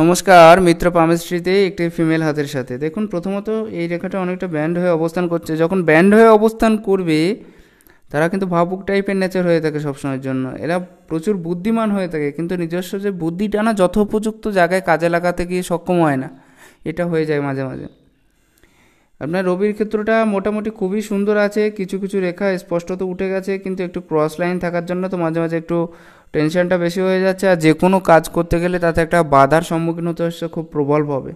নমস্কার মিত্র পামেস্ট্রিতে একটি ফিমেল হাতের সাথে দেখুন প্রথমত এই রেখাটা অনেকটা ব্যান্ড হয়ে অবস্থান করছে যখন ব্যান্ড হয়ে অবস্থান করবে তারা কিন্তু ভাবুক টাইপের নেচার হয়ে থাকে সবসময়ের জন্য এরা প্রচুর বুদ্ধিমান হয়ে থাকে কিন্তু নিজস্ব যে বুদ্ধিটা না যথোপযুক্ত জায়গায় কাজে লাগাতে গিয়ে সক্ষম হয় না এটা হয়ে যায় মাঝে মাঝে আপনার রবির ক্ষেত্রটা মোটামুটি খুবই সুন্দর আছে কিছু কিছু রেখা স্পষ্টত উঠে গেছে কিন্তু একটু ক্রস লাইন থাকার জন্য তো মাঝে মাঝে একটু টেনশনটা বেশি হয়ে যাচ্ছে আর যে কোনো কাজ করতে গেলে তাতে একটা বাধার সম্মুখীন হতে হচ্ছে খুব প্রবলভাবে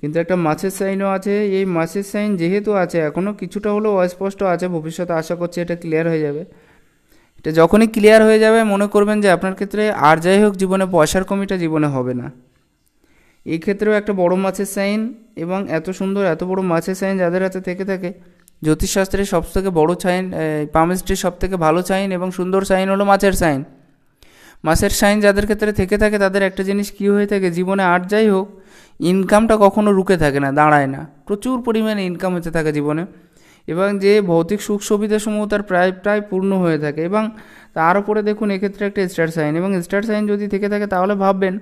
কিন্তু একটা মাছের সাইনও আছে এই মাছের সাইন যেহেতু আছে এখনও কিছুটা হলেও অস্পষ্ট আছে ভবিষ্যতে আশা করছি এটা ক্লিয়ার হয়ে যাবে এটা যখনই ক্লিয়ার হয়ে যাবে মনে করবেন যে আপনার ক্ষেত্রে আর যাই হোক জীবনে পয়সার কমিটা জীবনে হবে না এই ক্ষেত্রেও একটা বড় মাছের সাইন এবং এত সুন্দর এত বড় মাছের সাইন যাদের হাতে থেকে থাকে জ্যোতিষশাস্ত্রের সবথেকে বড় সাইন পামিস্ট্রির সবথেকে ভালো সাইন এবং সুন্দর সাইন হলো মাছের সাইন মাছের সাইন যাদের ক্ষেত্রে থেকে থাকে তাদের একটা জিনিস কী হয়ে থাকে জীবনে আর যাই হোক ইনকামটা কখনো রুকে থাকে না দাঁড়ায় না প্রচুর পরিমাণে ইনকাম হতে থাকে জীবনে এবং যে ভৌতিক সুখ সুবিধাসমূহ তার প্রায় প্রায় পূর্ণ হয়ে থাকে এবং তার উপরে দেখুন এক্ষেত্রে একটা স্টার সাইন এবং স্টার সাইন যদি থেকে থাকে তাহলে ভাববেন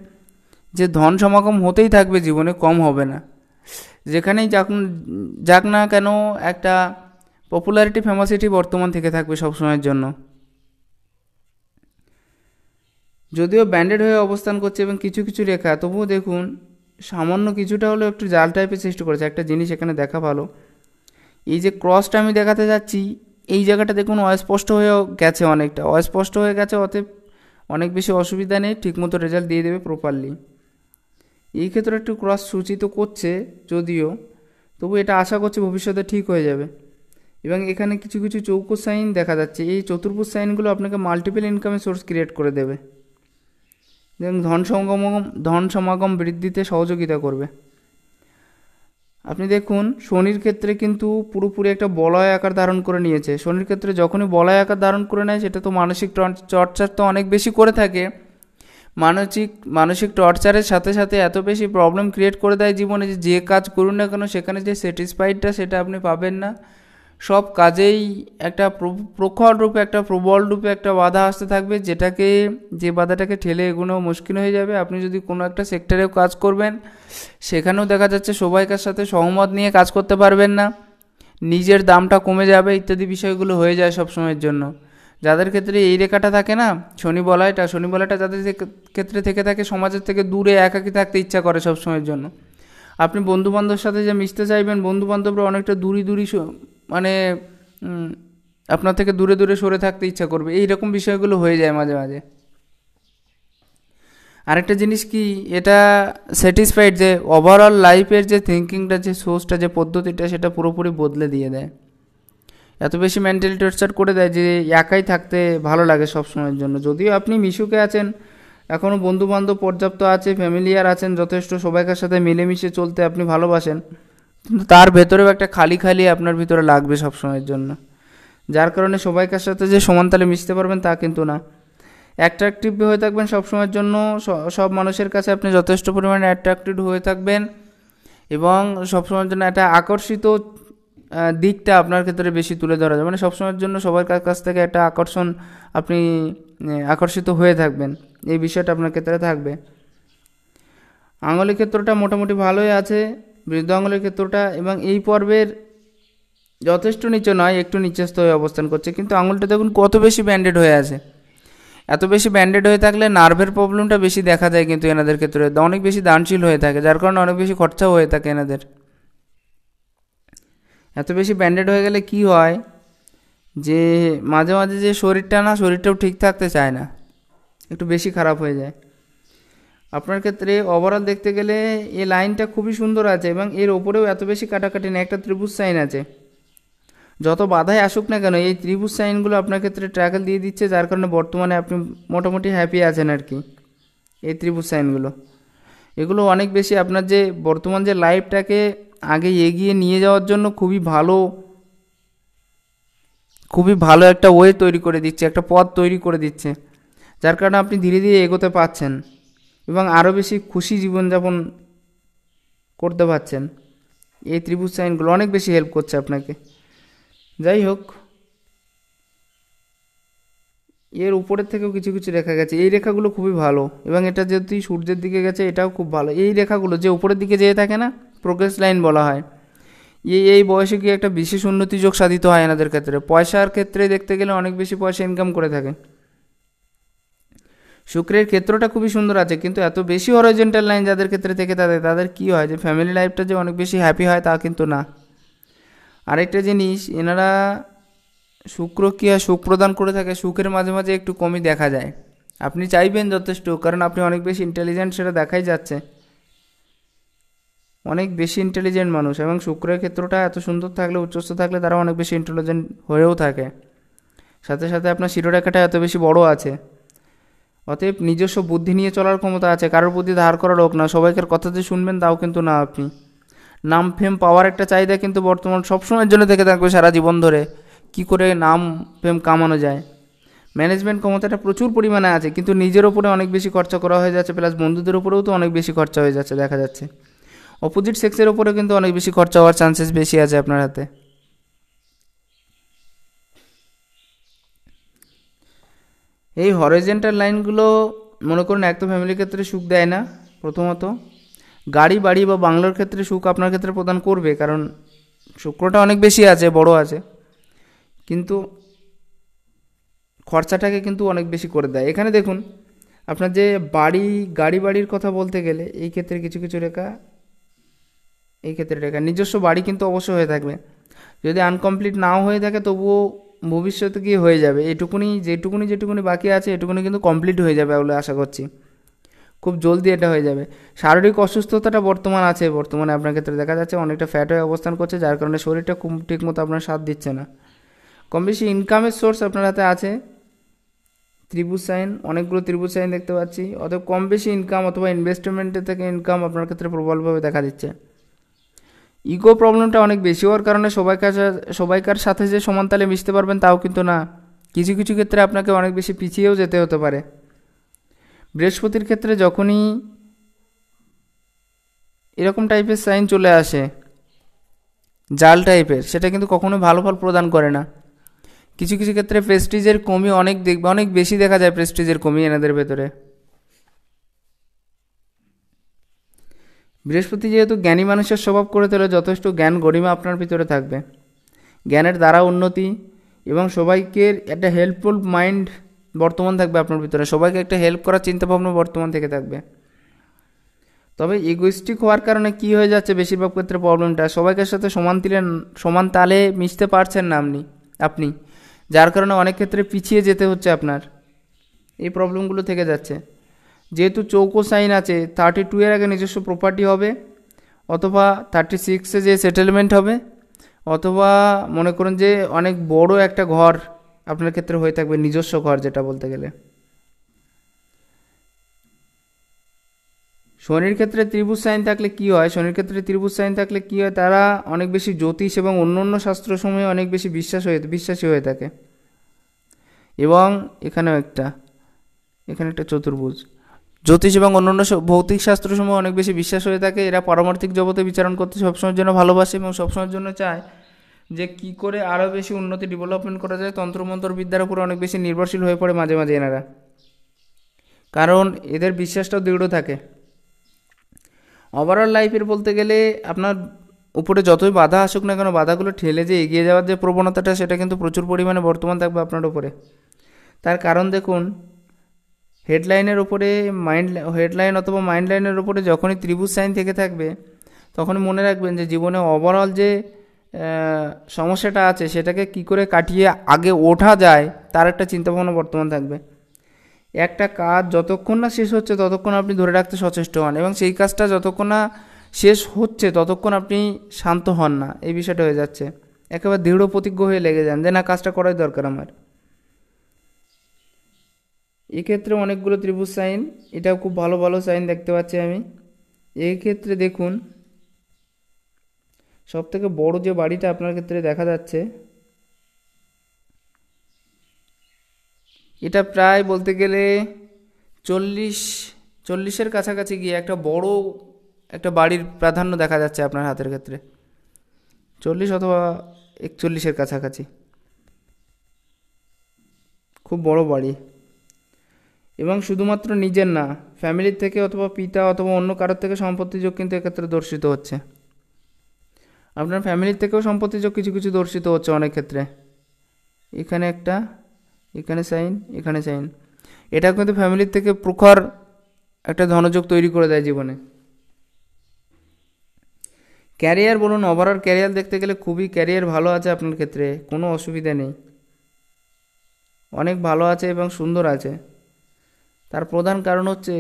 যে ধন সমাগম হতেই থাকবে জীবনে কম হবে না যেখানেই যাক যাক না কেন একটা পপুলারিটি ফেমাসিটি বর্তমান থেকে থাকবে সবসময়ের জন্য যদিও ব্যান্ডেড হয়ে অবস্থান করছে এবং কিছু কিছু রেখা তবুও দেখুন সামান্য কিছুটা হলেও একটু জাল টাইপের সৃষ্টি করেছে একটা জিনিস এখানে দেখা ভালো এই যে ক্রসটা আমি দেখাতে যাচ্ছি এই জায়গাটা দেখুন অস্পষ্ট হয়ে গেছে অনেকটা অস্পষ্ট হয়ে গেছে অতএব অনেক বেশি অসুবিধা নেই ঠিকমতো রেজাল্ট দিয়ে দেবে প্রপারলি এই ক্ষেত্রে একটু ক্রস সূচিত করছে যদিও তবু এটা আশা করছে ভবিষ্যতে ঠিক হয়ে যাবে এবং এখানে কিছু কিছু চৌকো সাইন দেখা যাচ্ছে এই চতুর্ভুজ সাইনগুলো আপনাকে মাল্টিপল ইনকামের সোর্স ক্রিয়েট করে দেবে এবং ধন সমাগম ধন সমাগম বৃদ্ধিতে সহযোগিতা করবে আপনি দেখুন শনির ক্ষেত্রে কিন্তু পুরোপুরি একটা বলয় আকার ধারণ করে নিয়েছে শনির ক্ষেত্রে যখনই বলয় আকার ধারণ করে নেয় সেটা তো মানসিক চর্চা তো অনেক বেশি করে থাকে মানসিক মানসিক টর্চারের সাথে সাথে এত বেশি প্রবলেম ক্রিয়েট করে দেয় জীবনে যে যে কাজ করুন না কেন সেখানে যে স্যাটিসফাইডটা সেটা আপনি পাবেন না সব কাজেই একটা প্রখর রূপে একটা প্রবল রূপে একটা বাধা আসতে থাকবে যেটাকে যে বাধাটাকে ঠেলে এগোনো মুশকিল হয়ে যাবে আপনি যদি কোনো একটা সেক্টরেও কাজ করবেন সেখানেও দেখা যাচ্ছে সবাইকার সাথে সহমত নিয়ে কাজ করতে পারবেন না নিজের দামটা কমে যাবে ইত্যাদি বিষয়গুলো হয়ে যায় সব সময়ের জন্য যাদের ক্ষেত্রে এই রেখাটা থাকে না শনি বলয়টা শনি বলয়টা যাদের ক্ষেত্রে থেকে থাকে সমাজের থেকে দূরে একাকি থাকতে ইচ্ছা করে সবসময়ের জন্য আপনি বন্ধুবান্ধবের সাথে যে মিশতে চাইবেন বন্ধুবান্ধবরা অনেকটা দূরি দূরি মানে আপনার থেকে দূরে দূরে সরে থাকতে ইচ্ছা করবে এই রকম বিষয়গুলো হয়ে যায় মাঝে মাঝে আরেকটা জিনিস কি এটা স্যাটিসফাইড যে ওভারঅল লাইফের যে থিঙ্কিংটা যে সোর্সটা যে পদ্ধতিটা সেটা পুরোপুরি বদলে দিয়ে দেয় এত বেশি মেন্টাল টর্চার করে দেয় যে একাই থাকতে ভালো লাগে সব সময়ের জন্য যদিও আপনি মিশুকে আছেন এখনও বন্ধুবান্ধব পর্যাপ্ত আছে ফ্যামিলিয়ার আছেন যথেষ্ট সবাইকার সাথে মিলেমিশে চলতে আপনি ভালোবাসেন কিন্তু তার ভেতরেও একটা খালি খালি আপনার ভিতরে লাগবে সব সময়ের জন্য যার কারণে সবাইকার সাথে যে সমানতালে মিশতে পারবেন তা কিন্তু না অ্যাট্রাকটিভ হয়ে থাকবেন সবসময়ের জন্য সব মানুষের কাছে আপনি যথেষ্ট পরিমাণে অ্যাট্রাকটিভ হয়ে থাকবেন এবং সবসময়ের জন্য একটা আকর্ষিত দিকটা আপনার ক্ষেত্রে বেশি তুলে ধরা যাবে মানে সবসময়ের জন্য সবার কাছ থেকে একটা আকর্ষণ আপনি আকর্ষিত হয়ে থাকবেন এই বিষয়টা আপনার ক্ষেত্রে থাকবে আঙুলের ক্ষেত্রটা মোটামুটি ভালোই আছে বৃদ্ধ আঙুলের ক্ষেত্রটা এবং এই পর্বের যথেষ্ট নিচে নয় একটু নিচেস্থ হয়ে অবস্থান করছে কিন্তু আঙুলটা দেখুন কত বেশি ব্যান্ডেড হয়ে আছে এত বেশি ব্যান্ডেড হয়ে থাকলে নার্ভের প্রবলেমটা বেশি দেখা যায় কিন্তু এনাদের ক্ষেত্রে অনেক বেশি দানশীল হয়ে থাকে যার কারণে অনেক বেশি খরচাও হয়ে থাকে এনাদের এত বেশি ব্যান্ডেড হয়ে গেলে কি হয় যে মাঝে মাঝে যে শরীরটা না শরীরটাও ঠিক থাকতে চায় না একটু বেশি খারাপ হয়ে যায় আপনার ক্ষেত্রে ওভারঅল দেখতে গেলে এ লাইনটা খুবই সুন্দর আছে এবং এর ওপরেও এত বেশি কাটাকাটি না একটা ত্রিভুজ সাইন আছে যত বাধাই আসুক না কেন এই ত্রিভুজ সাইনগুলো আপনার ক্ষেত্রে ট্রাকেল দিয়ে দিচ্ছে যার কারণে বর্তমানে আপনি মোটামুটি হ্যাপি আছেন আর কি এই ত্রিভুজ সাইনগুলো এগুলো অনেক বেশি আপনার যে বর্তমান যে লাইফটাকে আগে এগিয়ে নিয়ে যাওয়ার জন্য খুবই ভালো খুবই ভালো একটা ওয়ে তৈরি করে দিচ্ছে একটা পথ তৈরি করে দিচ্ছে যার কারণে আপনি ধীরে ধীরে এগোতে পারছেন এবং আরও বেশি খুশি জীবনযাপন করতে পারছেন এই ত্রিভুজ সাইনগুলো অনেক বেশি হেল্প করছে আপনাকে যাই হোক এর উপরের থেকেও কিছু কিছু রেখা গেছে এই রেখাগুলো খুবই ভালো এবং এটা যদি সূর্যের দিকে গেছে এটাও খুব ভালো এই রেখাগুলো যে উপরের দিকে যেয়ে থাকে না প্রোগ্রেস লাইন বলা হয় এই এই বয়সে গিয়ে একটা বিশেষ উন্নতি যোগ সাধিত হয় এনাদের ক্ষেত্রে পয়সার ক্ষেত্রে দেখতে গেলে অনেক বেশি পয়সা ইনকাম করে থাকে শুক্রের ক্ষেত্রটা খুবই সুন্দর আছে কিন্তু এত বেশি অরিজেন্টাল লাইন যাদের ক্ষেত্রে থেকে তাদের তাদের কী হয় যে ফ্যামিলি লাইফটা যে অনেক বেশি হ্যাপি হয় তা কিন্তু না আরেকটা জিনিস এনারা শুক্রক্রিয়া সুখ প্রদান করে থাকে সুখের মাঝে মাঝে একটু কমই দেখা যায় আপনি চাইবেন যথেষ্ট কারণ আপনি অনেক বেশি ইন্টেলিজেন্ট সেটা দেখাই যাচ্ছে অনেক বেশি ইন্টেলিজেন্ট মানুষ এবং শুক্রের ক্ষেত্রটা এত সুন্দর থাকলে উচ্চস্থ থাকলে তারা অনেক বেশি ইন্টেলিজেন্ট হয়েও থাকে সাথে সাথে আপনার শিরোরেখাটা এত বেশি বড় আছে অতএব নিজস্ব বুদ্ধি নিয়ে চলার ক্ষমতা আছে কারোর প্রতি ধার করা লোক না সবাইকে কথা যে শুনবেন তাও কিন্তু না আপনি নাম ফেম পাওয়ার একটা চাহিদা কিন্তু বর্তমান সবসময়ের জন্য থেকে থাকবে সারা জীবন ধরে কি করে নাম প্রেম কামানো যায় ম্যানেজমেন্ট ক্ষমতাটা প্রচুর পরিমাণে আছে কিন্তু নিজের ওপরে অনেক বেশি খরচা করা হয়ে যাচ্ছে প্লাস বন্ধুদের ওপরেও তো অনেক বেশি খরচা হয়ে যাচ্ছে দেখা যাচ্ছে অপোজিট সেক্সের ওপরে কিন্তু অনেক বেশি খরচা হওয়ার চান্সেস বেশি আছে আপনার হাতে এই হরেজেন্টাল লাইনগুলো মনে করুন এক তো ফ্যামিলির ক্ষেত্রে সুখ দেয় না প্রথমত গাড়ি বাড়ি বা বাংলার ক্ষেত্রে সুখ আপনার ক্ষেত্রে প্রদান করবে কারণ শুক্রটা অনেক বেশি আছে বড় আছে কিন্তু খরচাটাকে কিন্তু অনেক বেশি করে দেয় এখানে দেখুন আপনার যে বাড়ি গাড়ি বাড়ির কথা বলতে গেলে এই ক্ষেত্রে কিছু কিছু রেখা এই ক্ষেত্রে রেখা নিজস্ব বাড়ি কিন্তু অবশ্যই হয়ে থাকবে যদি আনকমপ্লিট নাও হয়ে থাকে তবুও ভবিষ্যতে কি হয়ে যাবে এটুকুনি যেটুকুনি যেটুকুনি বাকি আছে এটুকুনি কিন্তু কমপ্লিট হয়ে যাবে বলে আশা করছি খুব জলদি এটা হয়ে যাবে শারীরিক অসুস্থতাটা বর্তমান আছে বর্তমানে আপনার ক্ষেত্রে দেখা যাচ্ছে অনেকটা ফ্যাট হয়ে অবস্থান করছে যার কারণে শরীরটা খুব ঠিকমতো আপনার স্বাদ দিচ্ছে না কম বেশি ইনকামের সোর্স আপনার হাতে আছে ত্রিভুজ সাইন অনেকগুলো ত্রিভুজ সাইন দেখতে পাচ্ছি অতএব কম বেশি ইনকাম অথবা ইনভেস্টমেন্টের থেকে ইনকাম আপনার ক্ষেত্রে প্রবলভাবে দেখা দিচ্ছে ইগো প্রবলেমটা অনেক বেশি হওয়ার কারণে সবাইকার সবাইকার সাথে যে সমানতালে মিশতে পারবেন তাও কিন্তু না কিছু কিছু ক্ষেত্রে আপনাকে অনেক বেশি পিছিয়েও যেতে হতে পারে বৃহস্পতির ক্ষেত্রে যখনই এরকম টাইপের সাইন চলে আসে জাল টাইপের সেটা কিন্তু কখনো ভালো ফল প্রদান করে না কিছু কিছু ক্ষেত্রে প্রেস্টিজের কমি অনেক দেখবে অনেক বেশি দেখা যায় প্রেস্টিজের কমি এনাদের ভেতরে বৃহস্পতি যেহেতু জ্ঞানী মানুষের স্বভাব করে তোলে যথেষ্ট জ্ঞান গরিমা আপনার ভিতরে থাকবে জ্ঞানের দ্বারা উন্নতি এবং সবাইকে একটা হেল্পফুল মাইন্ড বর্তমান থাকবে আপনার ভিতরে সবাইকে একটা হেল্প করার চিন্তাভাবনা বর্তমান থেকে থাকবে তবে ইগোইস্টিক হওয়ার কারণে কি হয়ে যাচ্ছে বেশিরভাগ ক্ষেত্রে প্রবলেমটা সবাইকার সাথে সমান তিলেন সমান তালে মিশতে পারছেন না আপনি আপনি যার কারণে অনেক ক্ষেত্রে পিছিয়ে যেতে হচ্ছে আপনার এই প্রবলেমগুলো থেকে যাচ্ছে যেহেতু চৌকো সাইন আছে থার্টি টু এর আগে নিজস্ব প্রপার্টি হবে অথবা থার্টি সিক্সে যে সেটেলমেন্ট হবে অথবা মনে করুন যে অনেক বড় একটা ঘর আপনার ক্ষেত্রে হয়ে থাকবে নিজস্ব ঘর যেটা বলতে গেলে শনির ক্ষেত্রে ত্রিভুজ সাইন থাকলে কি হয় শনির ক্ষেত্রে ত্রিভুজ সাইন থাকলে কি হয় তারা অনেক বেশি জ্যোতিষ এবং অন্য শাস্ত্র শাস্ত্রসমূহে অনেক বেশি বিশ্বাস হয়ে বিশ্বাসী হয়ে থাকে এবং এখানেও একটা এখানে একটা চতুর্ভুজ জ্যোতিষ এবং অন্যান্য ভৌতিক শাস্ত্রসমূহ অনেক বেশি বিশ্বাস হয়ে থাকে এরা পারমার্থিক জগতে বিচারণ করতে সবসময়ের জন্য ভালোবাসে এবং সবসময়ের জন্য চায় যে কি করে আরও বেশি উন্নতি ডেভেলপমেন্ট করা যায় তন্ত্রমন্ত্র বিদ্যার উপরে অনেক বেশি নির্ভরশীল হয়ে পড়ে মাঝে মাঝে এনারা কারণ এদের বিশ্বাসটাও দৃঢ় থাকে ওভারঅল লাইফের বলতে গেলে আপনার উপরে যতই বাধা আসুক না কেন বাধাগুলো ঠেলে যে এগিয়ে যাওয়ার যে প্রবণতাটা সেটা কিন্তু প্রচুর পরিমাণে বর্তমান থাকবে আপনার উপরে তার কারণ দেখুন হেডলাইনের ওপরে মাইন্ড হেডলাইন অথবা মাইন্ড লাইনের ওপরে যখনই ত্রিভুজ সাইন থেকে থাকবে তখনই মনে রাখবেন যে জীবনে ওভারঅল যে সমস্যাটা আছে সেটাকে কি করে কাটিয়ে আগে ওঠা যায় তার একটা চিন্তাভাবনা বর্তমান থাকবে একটা কাজ যতক্ষণ না শেষ হচ্ছে ততক্ষণ আপনি ধরে রাখতে সচেষ্ট হন এবং সেই কাজটা যতক্ষণ না শেষ হচ্ছে ততক্ষণ আপনি শান্ত হন না এই বিষয়টা হয়ে যাচ্ছে একেবারে দৃঢ় প্রতিজ্ঞ হয়ে লেগে যান যে না কাজটা করাই দরকার আমার এক্ষেত্রে অনেকগুলো ত্রিভুজ সাইন এটাও খুব ভালো ভালো সাইন দেখতে পাচ্ছি আমি এক্ষেত্রে দেখুন সবথেকে বড় যে বাড়িটা আপনার ক্ষেত্রে দেখা যাচ্ছে এটা প্রায় বলতে গেলে চল্লিশ চল্লিশের কাছাকাছি গিয়ে একটা বড় একটা বাড়ির প্রাধান্য দেখা যাচ্ছে আপনার হাতের ক্ষেত্রে চল্লিশ অথবা একচল্লিশের কাছাকাছি খুব বড় বাড়ি এবং শুধুমাত্র নিজের না ফ্যামিলির থেকে অথবা পিতা অথবা অন্য কারোর থেকে সম্পত্তি যোগ কিন্তু এক্ষেত্রে দর্শিত হচ্ছে আপনার ফ্যামিলির থেকেও সম্পত্তি যোগ কিছু কিছু দর্শিত হচ্ছে অনেক ক্ষেত্রে এখানে একটা এখানে সাইন এখানে সাইন এটা কিন্তু ফ্যামিলির থেকে প্রখর একটা ধনযোগ তৈরি করে দেয় জীবনে ক্যারিয়ার বলুন ওভারঅল ক্যারিয়ার দেখতে গেলে খুবই ক্যারিয়ার ভালো আছে আপনার ক্ষেত্রে কোনো অসুবিধা নেই অনেক ভালো আছে এবং সুন্দর আছে তার প্রধান কারণ হচ্ছে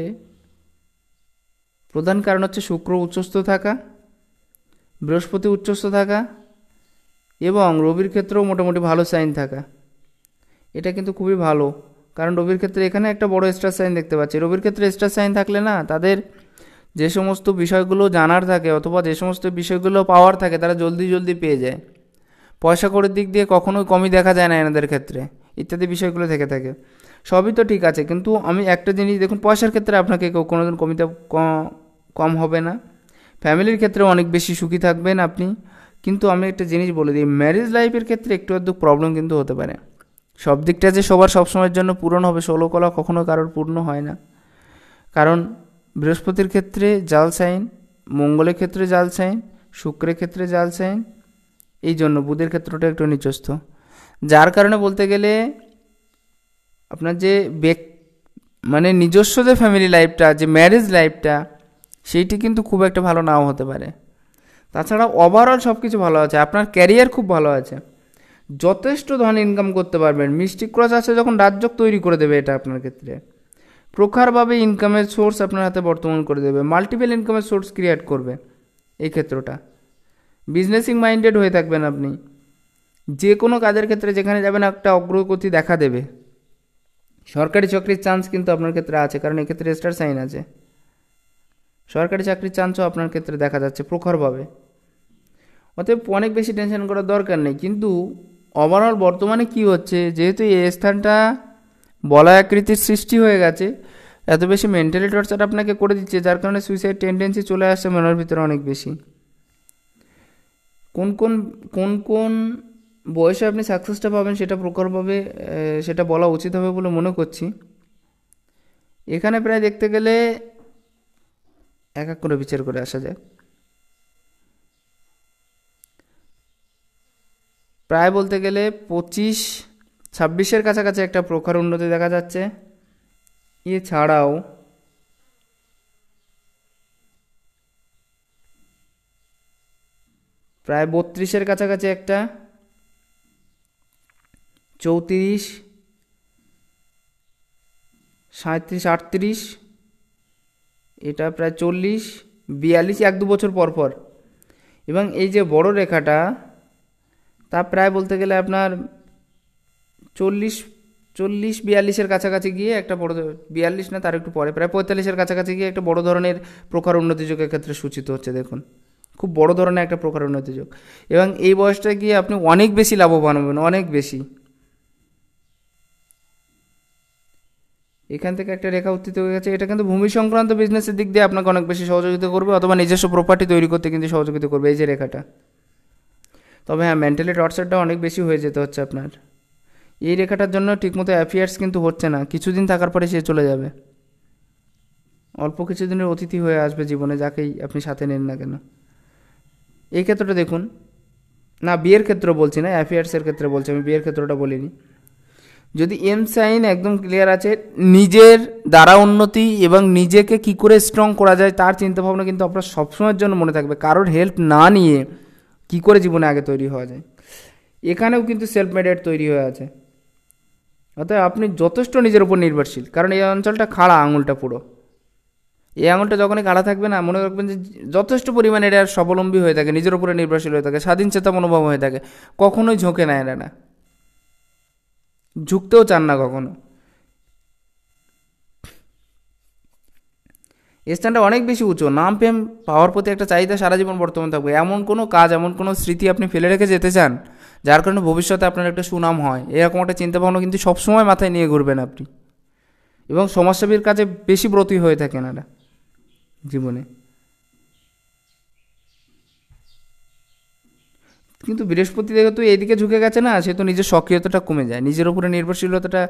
প্রধান কারণ হচ্ছে শুক্র উচ্চস্থ থাকা বৃহস্পতি উচ্চস্থ থাকা এবং রবির ক্ষেত্রেও মোটামুটি ভালো সাইন থাকা এটা কিন্তু খুবই ভালো কারণ রবির ক্ষেত্রে এখানে একটা বড় স্টার সাইন দেখতে পাচ্ছি রবির ক্ষেত্রে স্টার সাইন থাকলে না তাদের যে সমস্ত বিষয়গুলো জানার থাকে অথবা যে সমস্ত বিষয়গুলো পাওয়ার থাকে তারা জলদি জলদি পেয়ে যায় পয়সা করের দিক দিয়ে কখনোই কমই দেখা যায় না এনাদের ক্ষেত্রে ইত্যাদি বিষয়গুলো থেকে থাকে সবই তো ঠিক আছে কিন্তু আমি একটা জিনিস দেখুন পয়সার ক্ষেত্রে আপনাকে কেউ কোনো দিন কমিতে কম হবে না ফ্যামিলির ক্ষেত্রে অনেক বেশি সুখী থাকবেন আপনি কিন্তু আমি একটা জিনিস বলে দিই ম্যারেজ লাইফের ক্ষেত্রে একটু আধটু প্রবলেম কিন্তু হতে পারে সব দিকটা যে সবার সবসময়ের জন্য পূরণ হবে ষোলো কলা কখনো কারোর পূর্ণ হয় না কারণ বৃহস্পতির ক্ষেত্রে জাল সাইন মঙ্গলের ক্ষেত্রে জাল সাইন শুক্রের ক্ষেত্রে জাল সাইন এই জন্য বুধের ক্ষেত্রটা একটু নিচস্থ যার কারণে বলতে গেলে আপনার যে ব্যক মানে নিজস্ব যে ফ্যামিলি লাইফটা যে ম্যারেজ লাইফটা সেইটি কিন্তু খুব একটা ভালো নাও হতে পারে তাছাড়া ওভারঅল সব কিছু ভালো আছে আপনার ক্যারিয়ার খুব ভালো আছে যথেষ্ট ধন ইনকাম করতে পারবেন মিষ্টি ক্রস আছে যখন রাজ্যক তৈরি করে দেবে এটা আপনার ক্ষেত্রে প্রখারভাবে ইনকামের সোর্স আপনার হাতে বর্তমান করে দেবে মাল্টিপল ইনকামের সোর্স ক্রিয়েট করবে এই ক্ষেত্রটা বিজনেসিং মাইন্ডেড হয়ে থাকবেন আপনি যে কোনো কাজের ক্ষেত্রে যেখানে যাবেন একটা অগ্রগতি দেখা দেবে সরকারি চাকরির চান্স কিন্তু আপনার ক্ষেত্রে আছে কারণ এক্ষেত্রে স্টার সাইন আছে সরকারি চাকরির চান্সও আপনার ক্ষেত্রে দেখা যাচ্ছে প্রখরভাবে অতএব অনেক বেশি টেনশন করার দরকার নেই কিন্তু ওভারঅল বর্তমানে কি হচ্ছে যেহেতু এই স্থানটা বলা আকৃতির সৃষ্টি হয়ে গেছে এত বেশি মেন্টালি টর্চার আপনাকে করে দিচ্ছে যার কারণে সুইসাইড টেন্ডেন্সি চলে আসছে মনের ভিতরে অনেক বেশি কোন কোন কোন কোন বয়সে আপনি সাকসেসটা পাবেন সেটা প্রখরভাবে সেটা বলা উচিত হবে বলে মনে করছি এখানে প্রায় দেখতে গেলে এক এক করে বিচার করে আসা যায় প্রায় বলতে গেলে পঁচিশ ছাব্বিশের কাছাকাছি একটা প্রখর উন্নতি দেখা যাচ্ছে এছাড়াও প্রায় বত্রিশের কাছাকাছি একটা চৌত্রিশ সাঁত্রিশ আটত্রিশ এটা প্রায় চল্লিশ বিয়াল্লিশ এক দু বছর পর পর এবং এই যে বড় রেখাটা তা প্রায় বলতে গেলে আপনার চল্লিশ চল্লিশ বিয়াল্লিশের কাছাকাছি গিয়ে একটা বড় বিয়াল্লিশ না তার একটু পরে প্রায় পঁয়তাল্লিশের কাছাকাছি গিয়ে একটা বড় ধরনের প্রকার উন্নতিযোগের ক্ষেত্রে সূচিত হচ্ছে দেখুন খুব বড় ধরনের একটা প্রকার যুগ এবং এই বয়সটা গিয়ে আপনি অনেক বেশি লাভবান হবেন অনেক বেশি এখান থেকে একটা রেখা উত্থিত হয়ে গেছে এটা কিন্তু ভূমি সংক্রান্ত বিজনেসের দিক দিয়ে আপনাকে অনেক বেশি সহযোগিতা করবে অথবা নিজস্ব প্রপার্টি তৈরি করতে কিন্তু সহযোগিতা করবে এই যে রেখাটা তবে হ্যাঁ মেন্টালি টর্চারটা অনেক বেশি হয়ে যেতে হচ্ছে আপনার এই রেখাটার জন্য ঠিকমতো অ্যাফেয়ার্স কিন্তু হচ্ছে না কিছুদিন থাকার পরে সে চলে যাবে অল্প কিছুদিনের অতিথি হয়ে আসবে জীবনে যাকেই আপনি সাথে নেন না কেন এই ক্ষেত্রটা দেখুন না বিয়ের ক্ষেত্র বলছি না অ্যাফেয়ার্সের ক্ষেত্রে বলছি আমি বিয়ের ক্ষেত্রটা বলিনি যদি এম সাইন একদম ক্লিয়ার আছে নিজের দ্বারা উন্নতি এবং নিজেকে কি করে স্ট্রং করা যায় তার চিন্তাভাবনা কিন্তু আপনার সবসময়ের জন্য মনে থাকবে কারোর হেল্প না নিয়ে কি করে জীবনে আগে তৈরি হওয়া যায় এখানেও কিন্তু সেলফ মেডেড তৈরি হয়ে আছে অতএব আপনি যথেষ্ট নিজের উপর নির্ভরশীল কারণ এই অঞ্চলটা খাড়া আঙুলটা পুরো এই আঙুলটা যখনই খাড়া থাকবে না মনে রাখবেন যে যথেষ্ট পরিমাণে এরা স্বাবলম্বী হয়ে থাকে নিজের উপরে নির্ভরশীল হয়ে থাকে স্বাধীন চেতা মনোভাব হয়ে থাকে কখনোই ঝোঁকে না এরা না ঝুঁকতেও চান না কখনো স্থানটা অনেক বেশি উঁচু নাম ফেম পাওয়ার প্রতি একটা চাহিদা সারা জীবন বর্তমান থাকবে এমন কোনো কাজ এমন কোনো স্মৃতি আপনি ফেলে রেখে যেতে চান যার কারণে ভবিষ্যতে আপনার একটা সুনাম হয় এরকম একটা চিন্তাভাবনা কিন্তু সবসময় মাথায় নিয়ে ঘুরবেন আপনি এবং সমাজসেবীর কাজে বেশি ব্রতী হয়ে থাকেন এরা জীবনে কিন্তু বৃহস্পতি দেখে তো এইদিকে ঝুঁকে গেছে না সে তো নিজের সক্রিয়তাটা কমে যায় নিজের উপরে নির্ভরশীলতাটা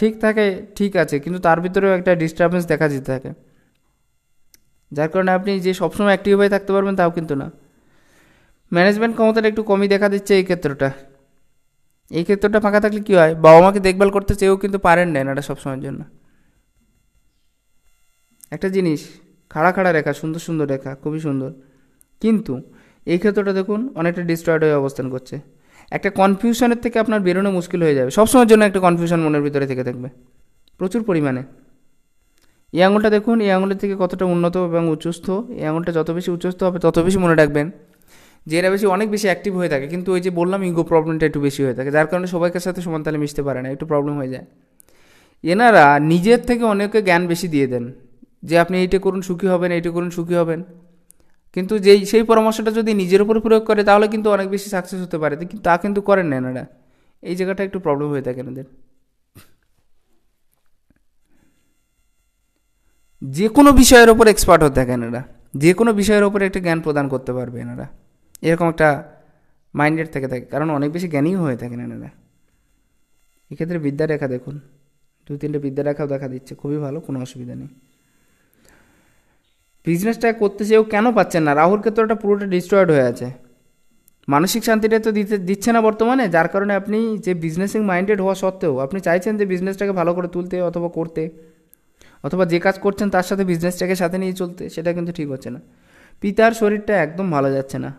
ঠিক থাকে ঠিক আছে কিন্তু তার ভিতরেও একটা ডিস্টারবেন্স দেখা যেতে থাকে যার কারণে আপনি যে সবসময় অ্যাক্টিভ হয়ে থাকতে পারবেন তাও কিন্তু না ম্যানেজমেন্ট ক্ষমতাটা একটু কমই দেখা দিচ্ছে এই ক্ষেত্রটা এই ক্ষেত্রটা ফাঁকা থাকলে কী হয় বাবা মাকে দেখভাল করতে চেয়েও কিন্তু পারেন না এনারা সবসময়ের জন্য একটা জিনিস খাড়া খাড়া রেখা সুন্দর সুন্দর রেখা খুবই সুন্দর কিন্তু এই ক্ষেত্রটা দেখুন অনেকটা ডিস্ট্রয়েড হয়ে অবস্থান করছে একটা কনফিউশনের থেকে আপনার বেরোনো মুশকিল হয়ে যাবে সবসময়ের জন্য একটা কনফিউশন মনের ভিতরে থেকে থাকবে প্রচুর পরিমাণে এই আঙুলটা দেখুন এই আঙুলের থেকে কতটা উন্নত এবং উচ্চস্থ এই আঙুলটা যত বেশি উচ্চস্থ হবে তত বেশি মনে রাখবেন যে এরা বেশি অনেক বেশি অ্যাক্টিভ হয়ে থাকে কিন্তু ওই যে বললাম ইগো প্রবলেমটা একটু বেশি হয়ে থাকে যার কারণে সবাইকার সাথে সমান তালে মিশতে পারে না একটু প্রবলেম হয়ে যায় এনারা নিজের থেকে অনেকে জ্ঞান বেশি দিয়ে দেন যে আপনি এইটা করুন সুখী হবেন এইটা করুন সুখী হবেন কিন্তু যেই সেই পরামর্শটা যদি নিজের উপরে প্রয়োগ করে তাহলে কিন্তু অনেক বেশি সাকসেস হতে পারে কিন্তু তা কিন্তু করেন না এনারা এই জায়গাটা একটু প্রবলেম হয়ে থাকে এনাদের যে কোনো বিষয়ের ওপর এক্সপার্ট হতে থাকেন এরা যে কোনো বিষয়ের ওপরে একটা জ্ঞান প্রদান করতে পারবে এনারা এরকম একটা মাইন্ডেড থেকে থাকে কারণ অনেক বেশি জ্ঞানীও হয়ে থাকেন এনারা এক্ষেত্রে বিদ্যারেখা দেখুন দু তিনটে বিদ্যারেখাও দেখা দিচ্ছে খুবই ভালো কোনো অসুবিধা নেই বিজনেসটা করতে চেয়েও কেন পাচ্ছেন না রাহুর ক্ষেত্রটা পুরোটা ডিস্ট্রয়েড হয়ে আছে মানসিক শান্তিটা তো দিতে দিচ্ছে না বর্তমানে যার কারণে আপনি যে বিজনেসিং মাইন্ডেড হওয়া সত্ত্বেও আপনি চাইছেন যে বিজনেসটাকে ভালো করে তুলতে অথবা করতে অথবা যে কাজ করছেন তার সাথে বিজনেসটাকে সাথে নিয়ে চলতে সেটা কিন্তু ঠিক হচ্ছে না পিতার শরীরটা একদম ভালো যাচ্ছে না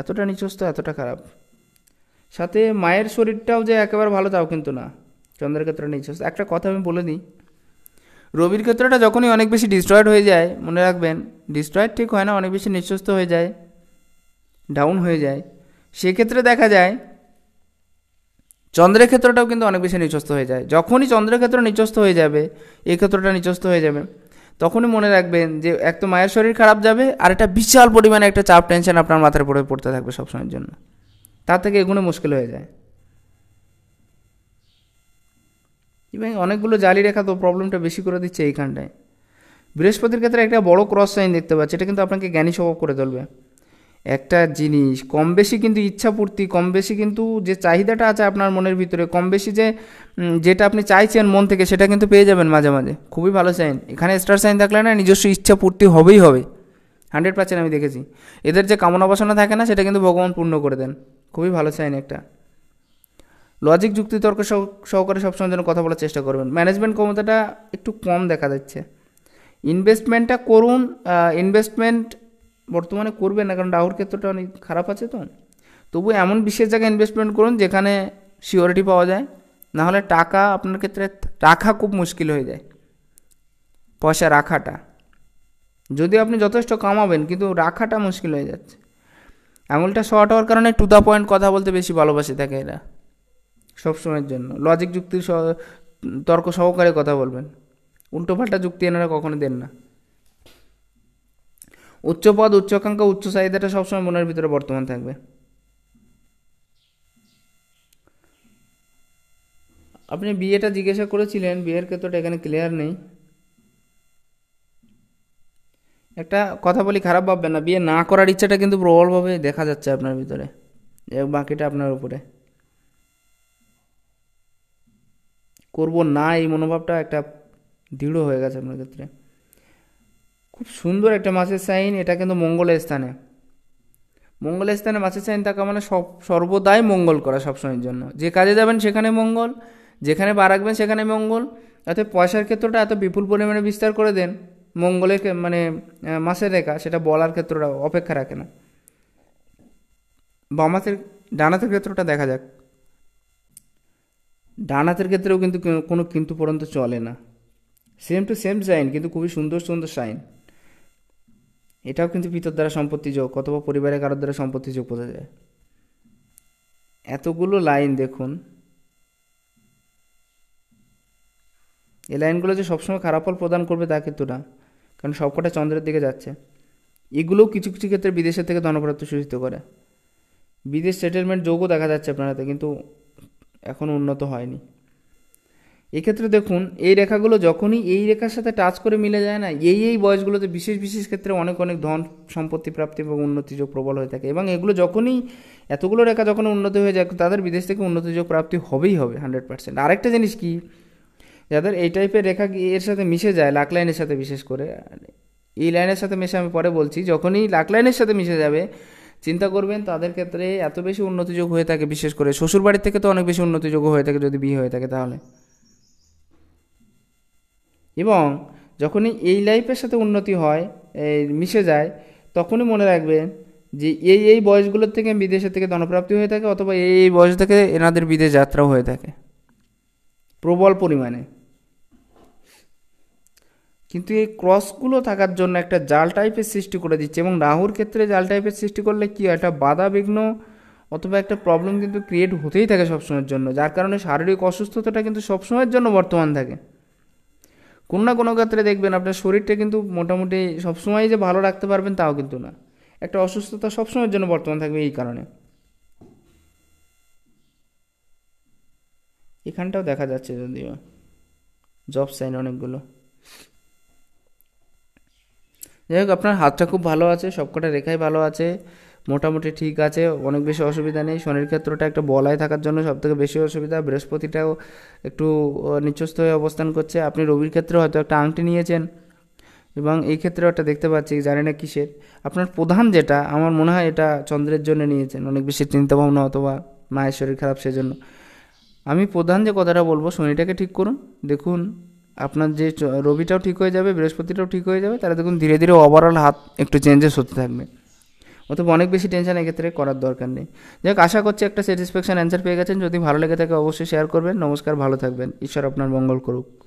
এতটা নিচস্ত এতটা খারাপ সাথে মায়ের শরীরটাও যে একেবারে ভালো তাও কিন্তু না চন্দ্রের ক্ষেত্রে নিচস্ত একটা কথা আমি বলে দিই রবির ক্ষেত্রটা যখনই অনেক বেশি ডিস্ট্রয়েড হয়ে যায় মনে রাখবেন ডিস্ট্রয়েড ঠিক হয় না অনেক বেশি নিঃস্বস্ত হয়ে যায় ডাউন হয়ে যায় সেক্ষেত্রে দেখা যায় চন্দ্রের ক্ষেত্রটাও কিন্তু অনেক বেশি নিচস্ত হয়ে যায় যখনই চন্দ্রের ক্ষেত্র নিচস্থ হয়ে যাবে এই ক্ষেত্রটা নিচস্ত হয়ে যাবে তখনই মনে রাখবেন যে এক তো মায়ের শরীর খারাপ যাবে আর একটা বিশাল পরিমাণে একটা চাপ টেনশন আপনার মাথার উপরে পড়তে থাকবে সবসময়ের জন্য তা থেকে এগুলো মুশকিল হয়ে যায় ইভেন অনেকগুলো জালি রেখা তো প্রবলেমটা বেশি করে দিচ্ছে এইখানটায় বৃহস্পতির ক্ষেত্রে একটা বড় ক্রস সাইন দেখতে পাচ্ছি এটা কিন্তু আপনাকে জ্ঞানী স্বভাব করে তুলবে একটা জিনিস কম বেশি কিন্তু ইচ্ছাপূর্তি কম বেশি কিন্তু যে চাহিদাটা আছে আপনার মনের ভিতরে কম বেশি যে যেটা আপনি চাইছেন মন থেকে সেটা কিন্তু পেয়ে যাবেন মাঝে মাঝে খুবই ভালো সাইন এখানে স্টার সাইন থাকলে না নিজস্ব ইচ্ছাপূর্তি হবেই হবে হান্ড্রেড পার্সেন্ট আমি দেখেছি এদের যে কামনা বাসনা থাকে না সেটা কিন্তু ভগবান পূর্ণ করে দেন খুবই ভালো সাইন একটা লজিক যুক্তি তর্ক সহকারে সবসময় যেন কথা বলার চেষ্টা করবেন ম্যানেজমেন্ট ক্ষমতাটা একটু কম দেখা যাচ্ছে ইনভেস্টমেন্টটা করুন ইনভেস্টমেন্ট বর্তমানে করবে না কারণ রাহুর ক্ষেত্রটা অনেক খারাপ আছে তো তবু এমন বিশেষ জায়গায় ইনভেস্টমেন্ট করুন যেখানে সিওরিটি পাওয়া যায় নাহলে টাকা আপনার ক্ষেত্রে রাখা খুব মুশকিল হয়ে যায় পয়সা রাখাটা যদি আপনি যথেষ্ট কামাবেন কিন্তু রাখাটা মুশকিল হয়ে যাচ্ছে আঙুলটা শর্ট হওয়ার কারণে টু দ্য পয়েন্ট কথা বলতে বেশি ভালোবাসে থাকে এরা সবসময়ের জন্য লজিক যুক্তির তর্ক সহকারে কথা বলবেন উল্টোপাল্টা যুক্তি এনারা কখনো দেন না উচ্চ পদ উচ্চাকাঙ্ক্ষা উচ্চ চাহিদাটা সবসময় মনের ভিতরে বর্তমান থাকবে আপনি বিয়েটা জিজ্ঞাসা করেছিলেন বিয়ের ক্ষেত্রটা এখানে ক্লিয়ার নেই একটা কথা বলি খারাপ ভাববেন না বিয়ে না করার ইচ্ছাটা কিন্তু প্রবলভাবে দেখা যাচ্ছে আপনার ভিতরে বাকিটা আপনার উপরে করব না এই মনোভাবটা একটা দৃঢ় হয়ে গেছে আপনার ক্ষেত্রে খুব সুন্দর একটা মাছের সাইন এটা কিন্তু মঙ্গলের স্থানে মঙ্গলের স্থানে মাছের সাইন থাকা মানে সব সর্বদাই মঙ্গল করা সবসময়ের জন্য যে কাজে যাবেন সেখানে মঙ্গল যেখানে বা রাখবেন সেখানে মঙ্গল এত পয়সার ক্ষেত্রটা এত বিপুল পরিমাণে বিস্তার করে দেন মঙ্গলের মানে মাছের রেখা সেটা বলার ক্ষেত্রটা অপেক্ষা রাখে না বামাতের ডানাতের ক্ষেত্রটা দেখা যাক ডানাতের ক্ষেত্রেও কিন্তু কোনো কিন্তু পর্যন্ত চলে না সেম টু সেম সাইন কিন্তু খুবই সুন্দর সুন্দর সাইন এটাও কিন্তু পিতর দ্বারা সম্পত্তি যোগ অথবা পরিবারের কারোর দ্বারা সম্পত্তি যোগ বোঝা যায় এতগুলো লাইন দেখুন এই লাইনগুলো যে সবসময় খারাপ ফল প্রদান করবে তা কিন্তু না কারণ সবকটা চন্দ্রের দিকে যাচ্ছে এগুলোও কিছু কিছু ক্ষেত্রে বিদেশের থেকে ধনপ্রাপ্ত সূচিত করে বিদেশ সেটেলমেন্ট যোগও দেখা যাচ্ছে আপনারাতে কিন্তু এখন উন্নত হয়নি এক্ষেত্রে দেখুন এই রেখাগুলো যখনই এই রেখার সাথে টাচ করে মিলে যায় না এই এই বয়সগুলোতে বিশেষ বিশেষ ক্ষেত্রে অনেক অনেক ধন সম্পত্তি প্রাপ্তি এবং উন্নতিযোগ প্রবল হয়ে থাকে এবং এগুলো যখনই এতগুলো রেখা যখন উন্নতি হয়ে যায় তাদের বিদেশ থেকে উন্নতিযোগ প্রাপ্তি হবেই হবে হান্ড্রেড পার্সেন্ট আরেকটা জিনিস কি যাদের এই টাইপের রেখা এর সাথে মিশে যায় লাক লাইনের সাথে বিশেষ করে এই লাইনের সাথে মিশে আমি পরে বলছি যখনই লাক লাইনের সাথে মিশে যাবে চিন্তা করবেন তাদের ক্ষেত্রে এত বেশি উন্নতিযোগ হয়ে থাকে বিশেষ করে শ্বশুরবাড়ির থেকে তো অনেক বেশি উন্নতিযোগ হয়ে থাকে যদি বিয়ে হয়ে থাকে তাহলে এবং যখনই এই লাইফের সাথে উন্নতি হয় মিশে যায় তখনই মনে রাখবেন যে এই এই বয়সগুলোর থেকে বিদেশের থেকে ধনপ্রাপ্তি হয়ে থাকে অথবা এই এই বয়স থেকে এনাদের বিদেশ যাত্রাও হয়ে থাকে প্রবল পরিমাণে কিন্তু এই ক্রসগুলো থাকার জন্য একটা জাল টাইপের সৃষ্টি করে দিচ্ছে এবং রাহুর ক্ষেত্রে জাল টাইপের সৃষ্টি করলে কী একটা বাধা বিঘ্ন অথবা একটা প্রবলেম কিন্তু ক্রিয়েট হতেই থাকে সবসময়ের জন্য যার কারণে শারীরিক অসুস্থতাটা কিন্তু সবসময়ের জন্য বর্তমান থাকে কোনো না কোনো ক্ষেত্রে দেখবেন আপনার শরীরটা কিন্তু মোটামুটি সবসময় যে ভালো রাখতে পারবেন তাও কিন্তু না একটা অসুস্থতা সবসময়ের জন্য বর্তমান থাকবে এই কারণে এখানটাও দেখা যাচ্ছে যদিও জব সাইন অনেকগুলো যাই হোক আপনার হাতটা খুব ভালো আছে সবকটা রেখাই ভালো আছে মোটামুটি ঠিক আছে অনেক বেশি অসুবিধা নেই শনির ক্ষেত্রটা একটা বলায় থাকার জন্য সব থেকে বেশি অসুবিধা বৃহস্পতিটাও একটু নিচস্থ হয়ে অবস্থান করছে আপনি রবির ক্ষেত্রে হয়তো একটা আংটি নিয়েছেন এবং এই ক্ষেত্রেও একটা দেখতে পাচ্ছি জানি না কিসের আপনার প্রধান যেটা আমার মনে হয় এটা চন্দ্রের জন্য নিয়েছেন অনেক বেশি চিন্তাভাবনা অথবা মায়ের শরীর খারাপ সেজন্য আমি প্রধান যে কথাটা বলবো শনিটাকে ঠিক করুন দেখুন আপনার যে রবিটাও ঠিক হয়ে যাবে বৃহস্পতিটাও ঠিক হয়ে যাবে তাহলে দেখুন ধীরে ধীরে ওভারঅল হাত একটু চেঞ্জেস হতে থাকবে অথবা অনেক বেশি টেনশন এক্ষেত্রে করার দরকার নেই যাই হোক আশা করছি একটা স্যাটিসফ্যাকশন অ্যান্সার পেয়ে গেছেন যদি ভালো লেগে থাকে অবশ্যই শেয়ার করবেন নমস্কার ভালো থাকবেন ঈশ্বর আপনার মঙ্গল করুক